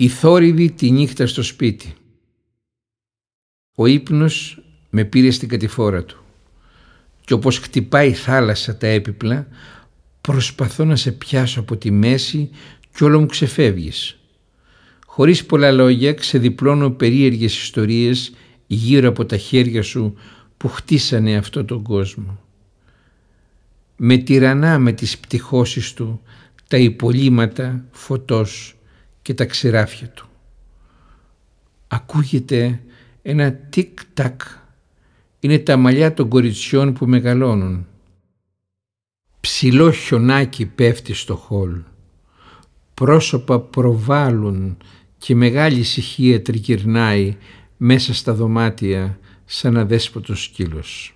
Η θόρυβη τη νύχτα στο σπίτι. Ο ύπνος με πήρε στην κατηφόρα του και όπως χτυπάει η θάλασσα τα έπιπλα προσπαθώ να σε πιάσω από τη μέση κι όλο μου ξεφεύγεις. Χωρίς πολλά λόγια ξεδιπλώνω περίεργες ιστορίες γύρω από τα χέρια σου που χτίσανε αυτό τον κόσμο. Με τυρανά με τις πτυχώσεις του τα υπολείμματα φωτός και τα ξηράφια του. Ακούγεται ένα τικ-τακ. Είναι τα μαλλιά των κοριτσιών που μεγαλώνουν. Ψηλό χιονάκι πέφτει στο χόλ. Πρόσωπα προβάλλουν και μεγάλη ησυχία τριγυρνάει μέσα στα δωμάτια σαν αδέσποτος σκύλος.